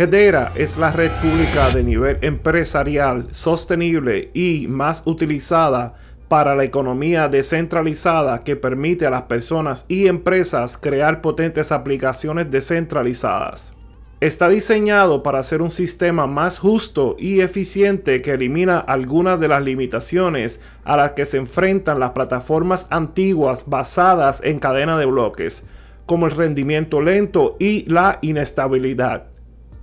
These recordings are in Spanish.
Hedera es la red pública de nivel empresarial sostenible y más utilizada para la economía descentralizada que permite a las personas y empresas crear potentes aplicaciones descentralizadas. Está diseñado para ser un sistema más justo y eficiente que elimina algunas de las limitaciones a las que se enfrentan las plataformas antiguas basadas en cadena de bloques, como el rendimiento lento y la inestabilidad.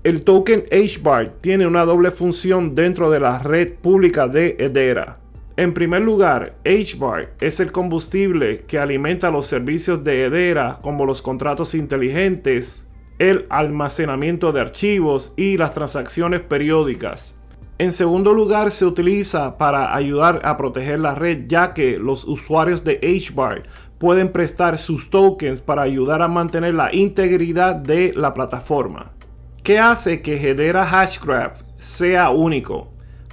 El token HBAR tiene una doble función dentro de la red pública de Hedera. En primer lugar, HBAR es el combustible que alimenta los servicios de Hedera como los contratos inteligentes, el almacenamiento de archivos y las transacciones periódicas. En segundo lugar, se utiliza para ayudar a proteger la red ya que los usuarios de HBAR pueden prestar sus tokens para ayudar a mantener la integridad de la plataforma. ¿Qué hace que Hedera Hashgraph sea único?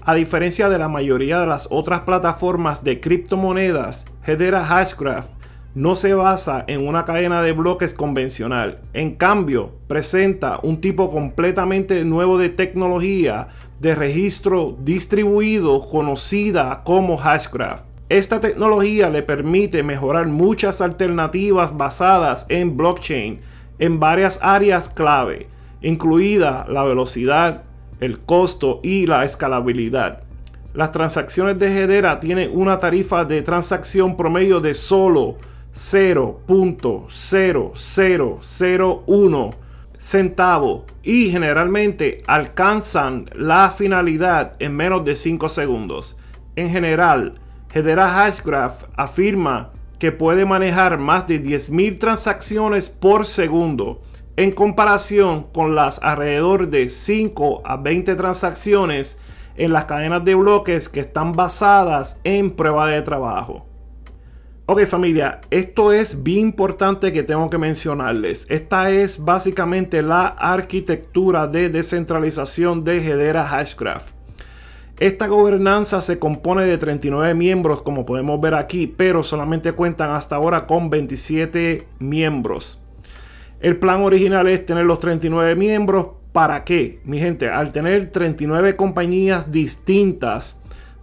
A diferencia de la mayoría de las otras plataformas de criptomonedas, Hedera Hashgraph no se basa en una cadena de bloques convencional. En cambio, presenta un tipo completamente nuevo de tecnología de registro distribuido conocida como Hashgraph. Esta tecnología le permite mejorar muchas alternativas basadas en blockchain en varias áreas clave incluida la velocidad, el costo y la escalabilidad. Las transacciones de Hedera tienen una tarifa de transacción promedio de solo 0.0001 centavos y generalmente alcanzan la finalidad en menos de 5 segundos. En general, Hedera Hashgraph afirma que puede manejar más de 10.000 transacciones por segundo en comparación con las alrededor de 5 a 20 transacciones en las cadenas de bloques que están basadas en prueba de trabajo. Ok familia, esto es bien importante que tengo que mencionarles. Esta es básicamente la arquitectura de descentralización de Hedera Hashgraph. Esta gobernanza se compone de 39 miembros como podemos ver aquí, pero solamente cuentan hasta ahora con 27 miembros. El plan original es tener los 39 miembros. ¿Para qué? Mi gente, al tener 39 compañías distintas,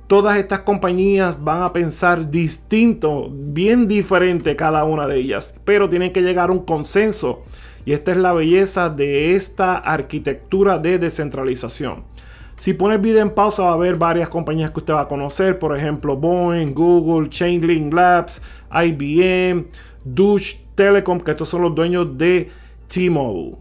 todas estas compañías van a pensar distinto, bien diferente cada una de ellas, pero tienen que llegar a un consenso. Y esta es la belleza de esta arquitectura de descentralización. Si pone el video en pausa va a haber varias compañías que usted va a conocer, por ejemplo Boeing, Google, Chainlink Labs, IBM, Dutch Telecom, que estos son los dueños de T-Mobile.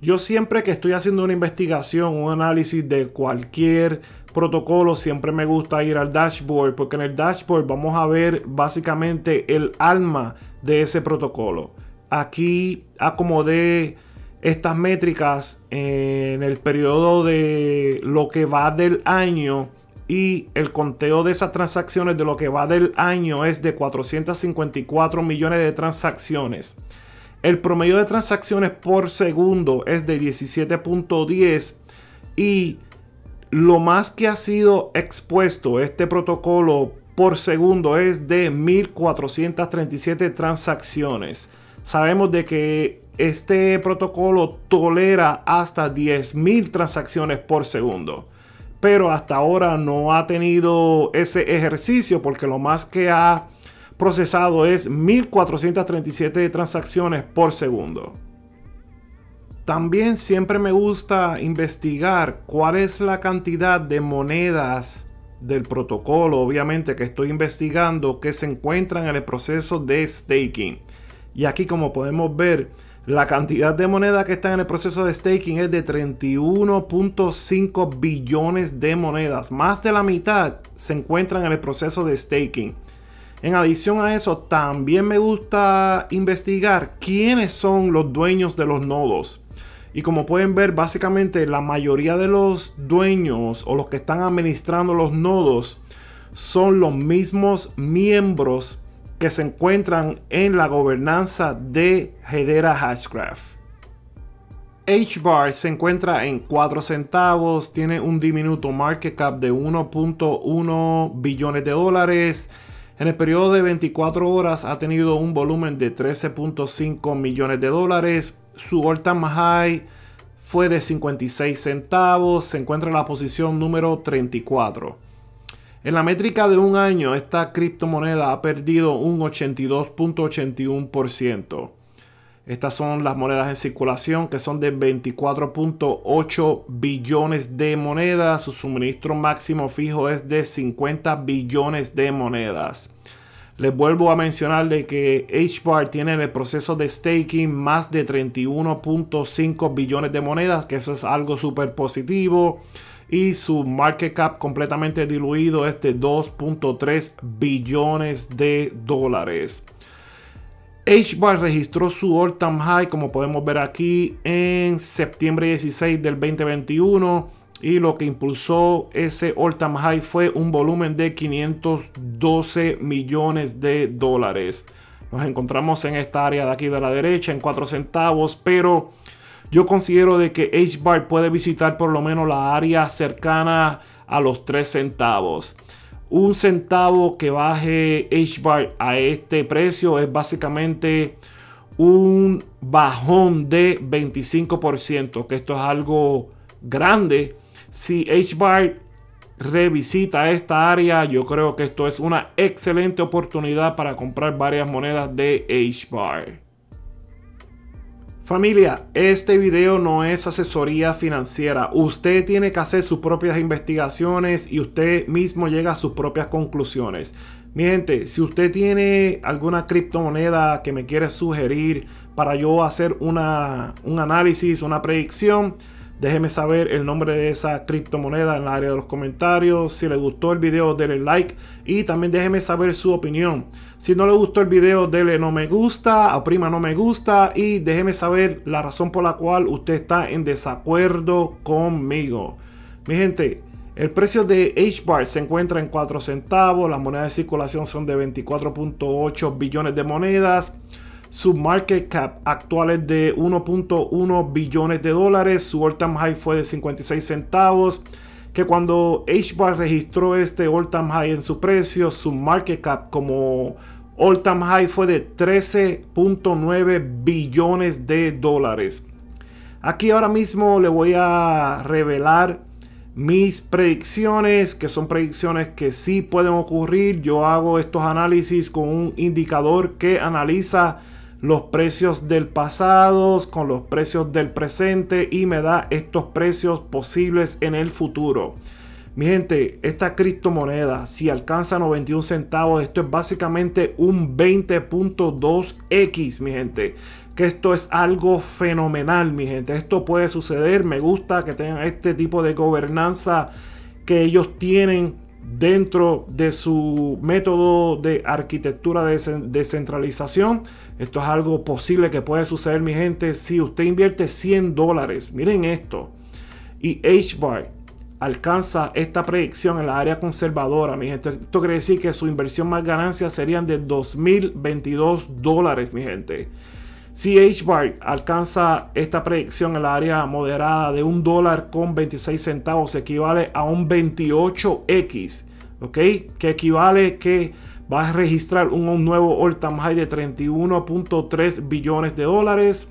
Yo siempre que estoy haciendo una investigación, un análisis de cualquier protocolo, siempre me gusta ir al dashboard, porque en el dashboard vamos a ver básicamente el alma de ese protocolo. Aquí acomodé estas métricas en el periodo de lo que va del año y el conteo de esas transacciones de lo que va del año es de 454 millones de transacciones. El promedio de transacciones por segundo es de 17.10 y lo más que ha sido expuesto este protocolo por segundo es de 1437 transacciones. Sabemos de que este protocolo tolera hasta 10.000 transacciones por segundo pero hasta ahora no ha tenido ese ejercicio porque lo más que ha procesado es 1437 transacciones por segundo. También siempre me gusta investigar cuál es la cantidad de monedas del protocolo, obviamente que estoy investigando, que se encuentran en el proceso de staking. Y aquí como podemos ver, la cantidad de moneda que están en el proceso de staking es de 31.5 billones de monedas. Más de la mitad se encuentran en el proceso de staking. En adición a eso, también me gusta investigar quiénes son los dueños de los nodos. Y como pueden ver, básicamente la mayoría de los dueños o los que están administrando los nodos son los mismos miembros que se encuentran en la gobernanza de Hedera Hashgraph. HBAR se encuentra en 4 centavos, tiene un diminuto market cap de 1.1 billones de dólares. En el periodo de 24 horas ha tenido un volumen de 13.5 millones de dólares. Su all time high fue de 56 centavos, se encuentra en la posición número 34. En la métrica de un año, esta criptomoneda ha perdido un 82.81%. Estas son las monedas en circulación que son de 24.8 billones de monedas. Su suministro máximo fijo es de 50 billones de monedas. Les vuelvo a mencionar de que HBAR tiene en el proceso de staking más de 31.5 billones de monedas, que eso es algo súper positivo y su market cap completamente diluido es de 2.3 billones de dólares. HBAR registró su all-time high, como podemos ver aquí, en septiembre 16 del 2021. Y lo que impulsó ese all-time high fue un volumen de 512 millones de dólares. Nos encontramos en esta área de aquí de la derecha en 4 centavos, pero yo considero de que HBAR puede visitar por lo menos la área cercana a los 3 centavos. Un centavo que baje HBAR a este precio es básicamente un bajón de 25%, que esto es algo grande. Si HBAR revisita esta área, yo creo que esto es una excelente oportunidad para comprar varias monedas de HBAR. Familia, este video no es asesoría financiera. Usted tiene que hacer sus propias investigaciones y usted mismo llega a sus propias conclusiones. Mi gente, si usted tiene alguna criptomoneda que me quiere sugerir para yo hacer un análisis, una predicción, déjeme saber el nombre de esa criptomoneda en el área de los comentarios. Si le gustó el video, denle like y también déjeme saber su opinión. Si no le gustó el video, dele no me gusta, prima no me gusta y déjeme saber la razón por la cual usted está en desacuerdo conmigo. Mi gente, el precio de HBAR se encuentra en 4 centavos, las monedas de circulación son de 24.8 billones de monedas. Su market cap actual es de 1.1 billones de dólares. Su all time high fue de 56 centavos. Que cuando HBAR registró este all time high en su precio, su market cap como all time high fue de 13.9 billones de dólares. Aquí ahora mismo le voy a revelar mis predicciones, que son predicciones que sí pueden ocurrir. Yo hago estos análisis con un indicador que analiza los precios del pasado con los precios del presente y me da estos precios posibles en el futuro. Mi gente, esta criptomoneda, si alcanza 91 centavos, esto es básicamente un 20.2x, mi gente. Que esto es algo fenomenal, mi gente. Esto puede suceder. Me gusta que tengan este tipo de gobernanza que ellos tienen dentro de su método de arquitectura de descentralización. Esto es algo posible que puede suceder, mi gente. Si usted invierte 100 dólares, miren esto. Y HBAR alcanza esta predicción en la área conservadora, mi gente. Esto quiere decir que su inversión más ganancia serían de 2.022 dólares, mi gente. Si HBAR alcanza esta predicción en la área moderada de un dólar con 26 centavos, equivale a un 28X, ¿ok? Que equivale que va a registrar un, nuevo all-time high de 31.3 billones de dólares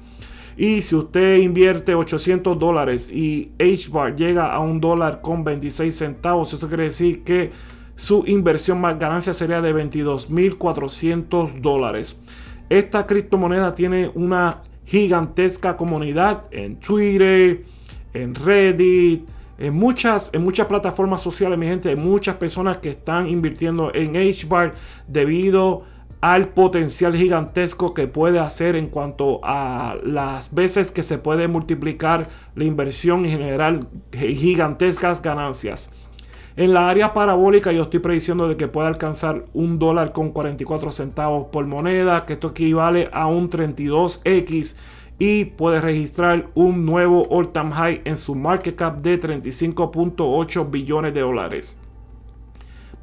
y si usted invierte 800 dólares y HBAR llega a un dólar con 26 centavos, eso quiere decir que su inversión más ganancia sería de 22.400 dólares. Esta criptomoneda tiene una gigantesca comunidad en Twitter, en Reddit, en muchas, en muchas plataformas sociales, mi gente, hay muchas personas que están invirtiendo en HBAR debido a al potencial gigantesco que puede hacer en cuanto a las veces que se puede multiplicar la inversión y generar gigantescas ganancias. En la área parabólica yo estoy prediciendo de que pueda alcanzar un dólar con 44 centavos por moneda, que esto equivale a un 32x y puede registrar un nuevo all-time high en su market cap de 35.8 billones de dólares.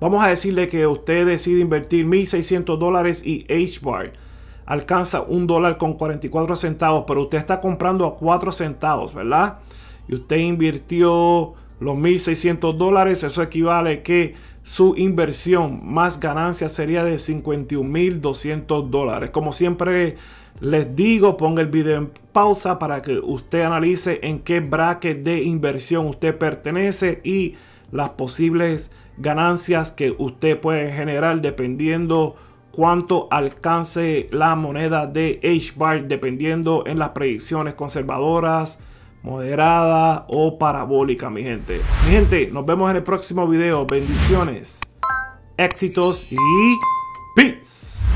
Vamos a decirle que usted decide invertir 1.600 dólares y HBAR alcanza un dólar con 44 centavos, pero usted está comprando a 4 centavos, ¿verdad? Y usted invirtió los 1.600 dólares, eso equivale que su inversión más ganancia sería de 51.200 dólares. Como siempre les digo, ponga el video en pausa para que usted analice en qué bracket de inversión usted pertenece y las posibles ganancias que usted puede generar dependiendo cuánto alcance la moneda de HBAR dependiendo en las predicciones conservadoras, moderadas o parabólicas, mi gente. Mi gente, nos vemos en el próximo video. Bendiciones, éxitos y peace.